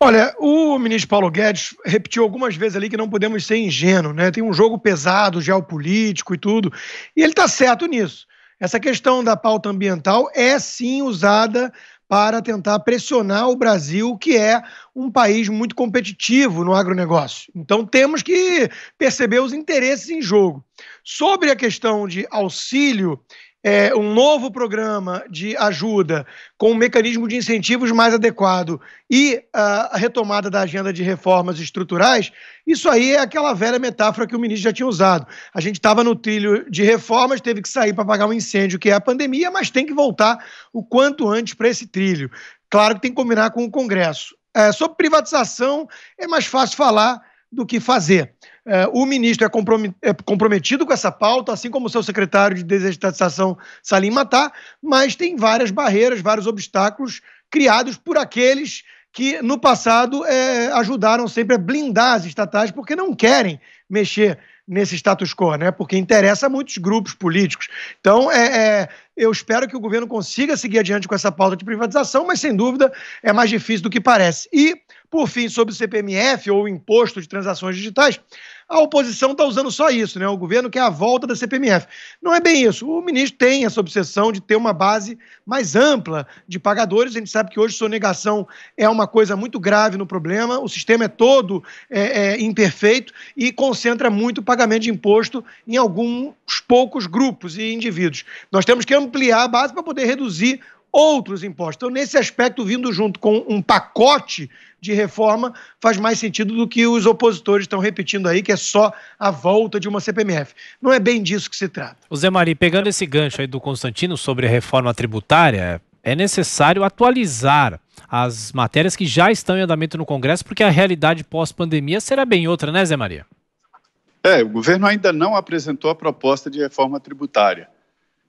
Olha, o ministro Paulo Guedes repetiu algumas vezes ali que não podemos ser ingênuos, né? Tem um jogo pesado, geopolítico e tudo. E ele está certo nisso. Essa questão da pauta ambiental é sim usada para tentar pressionar o Brasil, que é um país muito competitivo no agronegócio. Então temos que perceber os interesses em jogo. Sobre a questão de auxílio é, um novo programa de ajuda com um mecanismo de incentivos mais adequado e a, a retomada da agenda de reformas estruturais, isso aí é aquela velha metáfora que o ministro já tinha usado. A gente estava no trilho de reformas, teve que sair para pagar um incêndio, que é a pandemia, mas tem que voltar o quanto antes para esse trilho. Claro que tem que combinar com o Congresso. É, sobre privatização, é mais fácil falar do que fazer. É, o ministro é, é, comprometido com essa pauta, assim como o seu secretário de desestatização, Salim Matar, mas tem várias barreiras, vários obstáculos criados por aqueles que no passado é, ajudaram sempre a blindar as estatais porque não querem mexer nesse status quo, né? Porque interessa a muitos grupos políticos. Então, é, é, eu espero que o governo consiga seguir adiante com essa pauta de privatização, mas sem dúvida é mais difícil do que parece. E, por fim, sobre o CPMF ou o imposto de transações digitais, a oposição está usando só isso, né? O governo quer a volta da CPMF. Não é bem isso. O ministro tem essa obsessão de ter uma base mais ampla de pagadores. A gente sabe que hoje sonegação é uma coisa muito grave no problema. O sistema é todo é, é, imperfeito e concentra muito o pagamento de imposto em alguns poucos grupos e indivíduos. Nós temos que ampliar a base para poder reduzir outros impostos. Então, nesse aspecto, vindo junto com um pacote de reforma, faz mais sentido do que os opositores estão repetindo aí, que é só a volta de uma CPMF. Não é bem disso que se trata. O Zé Mari, pegando esse gancho aí do Constantino sobre a reforma tributária, é necessário atualizar as matérias que já estão em andamento no Congresso, porque a realidade pós-pandemia será bem outra, né, Zé Maria? É, o governo ainda não apresentou a proposta de reforma tributária.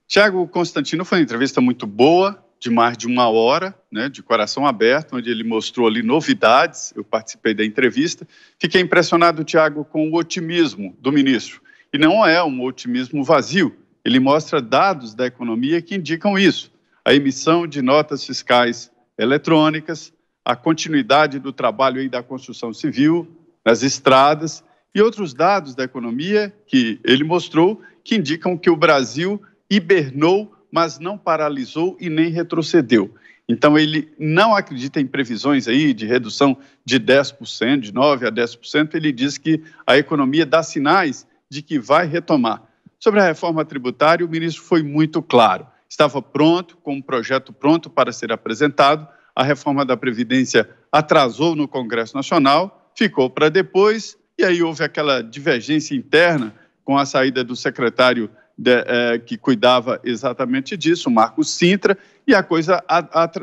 Tiago Constantino foi uma entrevista muito boa, de mais de uma hora, né, de coração aberto, onde ele mostrou ali novidades. Eu participei da entrevista. Fiquei impressionado, Tiago, com o otimismo do ministro. E não é um otimismo vazio. Ele mostra dados da economia que indicam isso: a emissão de notas fiscais eletrônicas, a continuidade do trabalho aí da construção civil, nas estradas e outros dados da economia que ele mostrou que indicam que o Brasil hibernou mas não paralisou e nem retrocedeu. Então, ele não acredita em previsões aí de redução de 10%, de 9% a 10%. Ele diz que a economia dá sinais de que vai retomar. Sobre a reforma tributária, o ministro foi muito claro. Estava pronto, com um projeto pronto para ser apresentado. A reforma da Previdência atrasou no Congresso Nacional, ficou para depois, e aí houve aquela divergência interna com a saída do secretário de, é, que cuidava exatamente disso, Marco Sintra, e a coisa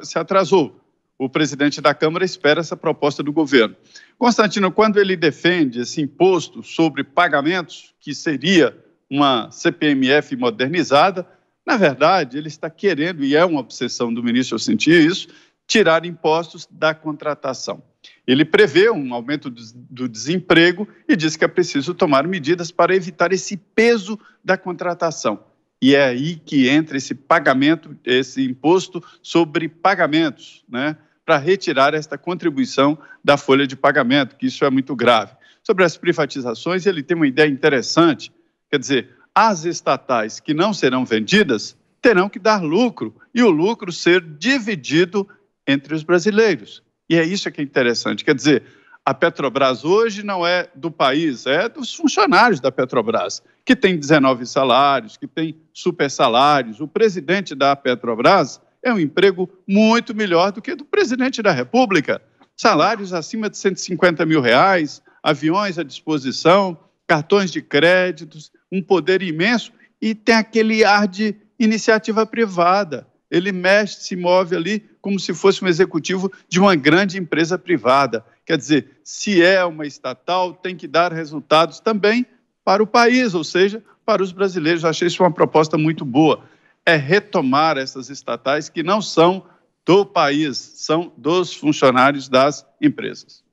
se atrasou. O presidente da Câmara espera essa proposta do governo. Constantino, quando ele defende esse imposto sobre pagamentos, que seria uma CPMF modernizada, na verdade, ele está querendo, e é uma obsessão do ministro eu sentir isso, tirar impostos da contratação. Ele prevê um aumento do desemprego e diz que é preciso tomar medidas para evitar esse peso da contratação. E é aí que entra esse pagamento, esse imposto sobre pagamentos, né, para retirar esta contribuição da folha de pagamento, que isso é muito grave. Sobre as privatizações, ele tem uma ideia interessante, quer dizer, as estatais que não serão vendidas terão que dar lucro e o lucro ser dividido entre os brasileiros. E é isso que é interessante. Quer dizer, a Petrobras hoje não é do país, é dos funcionários da Petrobras, que tem 19 salários, que tem super salários. O presidente da Petrobras é um emprego muito melhor do que do presidente da República. Salários acima de 150 mil reais, aviões à disposição, cartões de créditos, um poder imenso e tem aquele ar de iniciativa privada ele mexe, se move ali como se fosse um executivo de uma grande empresa privada. Quer dizer, se é uma estatal, tem que dar resultados também para o país, ou seja, para os brasileiros. Eu achei isso uma proposta muito boa. É retomar essas estatais que não são do país, são dos funcionários das empresas.